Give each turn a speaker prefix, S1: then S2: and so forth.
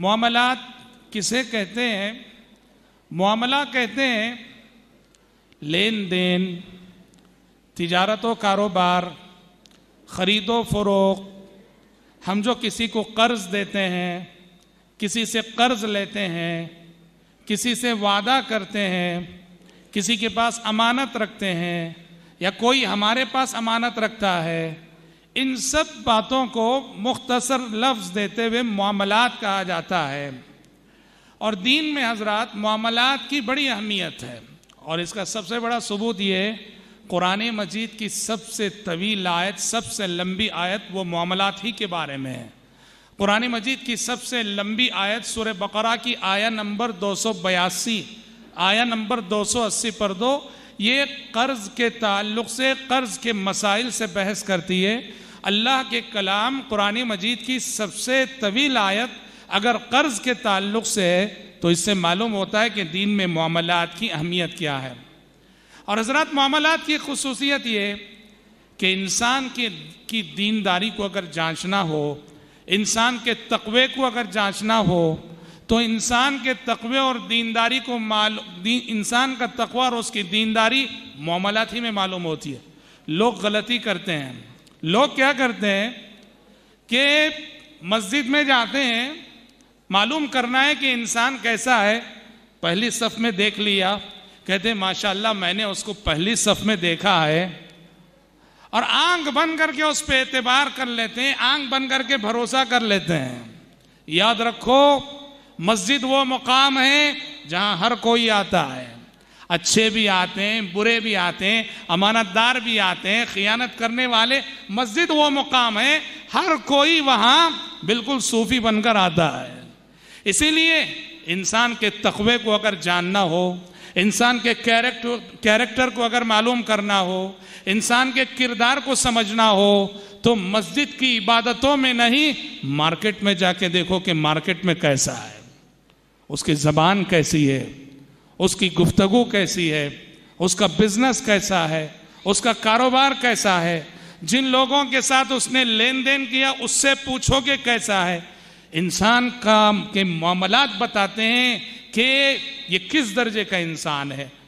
S1: मामला किसे कहते हैं मामला कहते हैं लेन देन तजारत व कारोबार ख़रीदो फरोख हम जो किसी को कर्ज़ देते हैं किसी से कर्ज़ लेते हैं किसी से वादा करते हैं किसी के पास अमानत रखते हैं या कोई हमारे पास अमानत रखता है इन सब बातों को मुख्तसर लफ्ज़ देते हुए मामलात कहा जाता है और दीन में हजरत मामलात की बड़ी अहमियत है और इसका सबसे बड़ा सबूत ये कुरान मजीद की सबसे तवील आयत सबसे लंबी आयत वो मामलात ही के बारे में है कुरान मजीद की सबसे लंबी आयत सुर बकरा की आया नंबर दो सौ बयासी आया नंबर दो सौ अस्सी पर दो ये कर्ज के ताल्लुक से कर्ज के मसाइल से बहस करती है अल्लाह के कलाम कुरान मजीद की सबसे तवील आयत अगर कर्ज के ताल्लुक से है तो इससे मालूम होता है कि दीन में मामलात की अहमियत क्या है और हजरत मामलात की खसूसियत ये कि इंसान के की दीनदारी को अगर जांचना हो इंसान के तकवे को अगर जांचना हो तो इंसान के तकवे और दीनदारी को माल दी, इंसान का तकवा और उसकी दीनदारी मामलात ही में मालूम होती है लोग गलती करते हैं लोग क्या करते हैं कि मस्जिद में जाते हैं मालूम करना है कि इंसान कैसा है पहली सफ में देख लिया कहते माशाल्लाह मैंने उसको पहली सफ में देखा है और आंख बंद करके उस पर एतबार कर लेते हैं आंख बंद करके भरोसा कर लेते हैं याद रखो मस्जिद वो मुकाम है जहां हर कोई आता है अच्छे भी आते हैं बुरे भी आते हैं अमानतदार भी आते हैं खियानत करने वाले मस्जिद वो मुकाम है हर कोई वहां बिल्कुल सूफी बनकर आता है इसीलिए इंसान के तखबे को अगर जानना हो इंसान के कैरेक्टर कैरेक्टर को अगर मालूम करना हो इंसान के किरदार को समझना हो तो मस्जिद की इबादतों में नहीं मार्केट में जाके देखो कि मार्केट में कैसा है उसकी ज़बान कैसी है उसकी गुफ्तगु कैसी है उसका बिजनेस कैसा है उसका कारोबार कैसा है जिन लोगों के साथ उसने लेन देन किया उससे पूछोगे कैसा है इंसान का के मामलात बताते हैं कि ये किस दर्जे का इंसान है